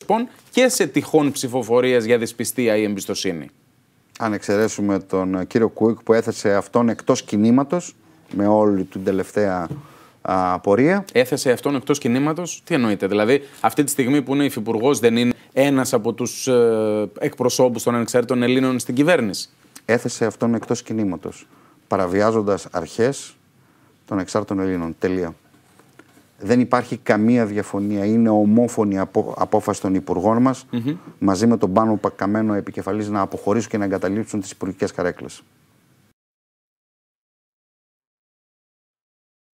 Λοιπόν, και σε τυχόν ψηφοφορίες για δυσπιστία ή εμπιστοσύνη. Αν εξαιρέσουμε τον ε, κύριο Κούικ που έθεσε αυτόν εκτός κινήματος με όλη την τελευταία απορία; πορεία. Έθεσε αυτόν εκτός κινήματος, τι εννοείται. Δηλαδή, αυτή τη στιγμή που είναι υφυπουργός, δεν είναι ένας από τους ε, εκπροσώπους των ανεξάρτητων Ελλήνων στην κυβέρνηση. Έθεσε αυτόν εκτός κινήματος, παραβιάζοντας αρχές των ανεξάρτητων Ελλήνων. Τελεία δεν υπάρχει καμία διαφωνία. Είναι ομόφωνη απόφαση των υπουργών μας μαζί με τον πάνω Πακαμένο επικεφαλής να αποχωρήσουν και να εγκαταλείψουν τις υπουργικές καρέκλες.